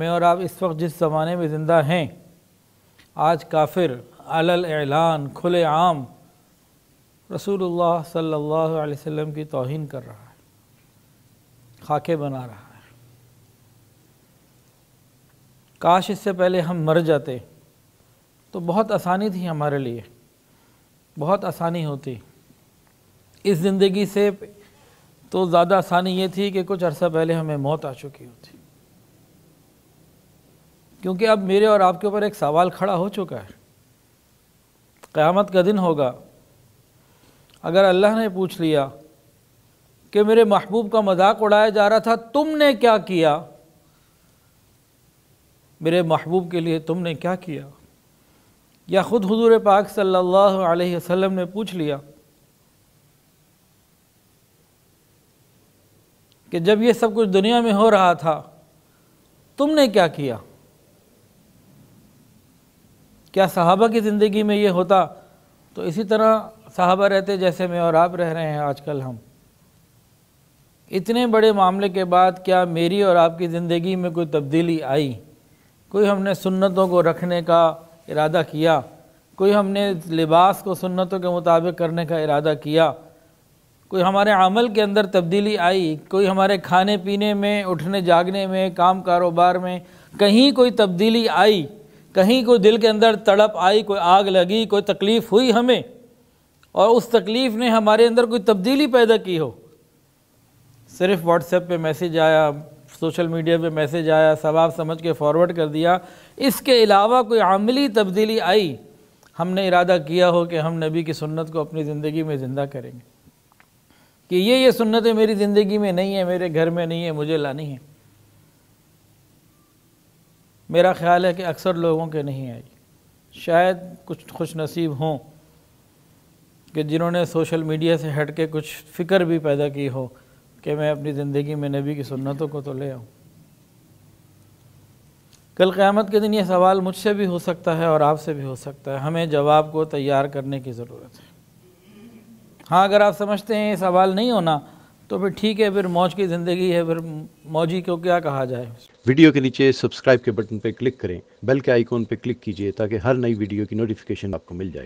मैं और आप इस वक्त जिस ज़माने में ज़िंदा हैं आज काफिर अलल एलान खुले आम रसूल सल्लल्लाहु अलैहि वसल्लम की तोहन कर रहा है खाके बना रहा है काश इससे पहले हम मर जाते तो बहुत आसानी थी हमारे लिए बहुत आसानी होती इस ज़िंदगी से तो ज़्यादा आसानी ये थी कि कुछ अरसा पहले हमें मौत आ चुकी होती क्योंकि अब मेरे और आपके ऊपर एक सवाल खड़ा हो चुका है क़यामत का दिन होगा अगर अल्लाह ने पूछ लिया कि मेरे महबूब का मजाक उड़ाया जा रहा था तुमने क्या किया मेरे महबूब के लिए तुमने क्या किया या ख़ुद हुजूर पाक सल्लल्लाहु अलैहि वसल्लम ने पूछ लिया कि जब ये सब कुछ दुनिया में हो रहा था तुमने क्या किया क्या सहाबा की ज़िंदगी में ये होता तो इसी तरह सहाबा रहते जैसे मैं और आप रह रहे हैं आजकल हम इतने बड़े मामले के बाद क्या मेरी और आपकी ज़िंदगी में कोई तब्दीली आई कोई हमने सुन्नतों को रखने का इरादा किया कोई हमने लिबास को सुन्नतों के मुताबिक करने का इरादा किया कोई हमारे अमल के अंदर तब्दीली आई कोई हमारे खाने पीने में उठने जागने में काम कारोबार में कहीं कोई तब्दीली आई कहीं कोई दिल के अंदर तड़प आई कोई आग लगी कोई तकलीफ़ हुई हमें और उस तकलीफ़ ने हमारे अंदर कोई तब्दीली पैदा की हो सिर्फ व्हाट्सएप पे मैसेज आया सोशल मीडिया पे मैसेज आया सवाब समझ के फॉरवर्ड कर दिया इसके अलावा कोई आमली तब्दीली आई हमने इरादा किया हो कि हम नबी की सुन्नत को अपनी ज़िंदगी में ज़िंदा करेंगे कि ये ये सुन्नतें मेरी ज़िंदगी में नहीं है मेरे घर में नहीं है मुझे लानी है मेरा ख्याल है कि अक्सर लोगों के नहीं आई शायद कुछ खुश नसीब हों कि जिन्होंने सोशल मीडिया से हट के कुछ फ़िक्र भी पैदा की हो कि मैं अपनी ज़िंदगी में नबी की सुन्नतों को तो ले आऊँ कल क़्यामत के दिन ये सवाल मुझसे भी हो सकता है और आपसे भी हो सकता है हमें जवाब को तैयार करने की ज़रूरत है हाँ अगर आप समझते हैं ये सवाल नहीं होना तो फिर ठीक है फिर मौज की ज़िंदगी है फिर मौजी को क्या कहा जाए वीडियो के नीचे सब्सक्राइब के बटन पर क्लिक करें बेल के आइकॉन पर क्लिक कीजिए ताकि हर नई वीडियो की नोटिफिकेशन आपको मिल जाए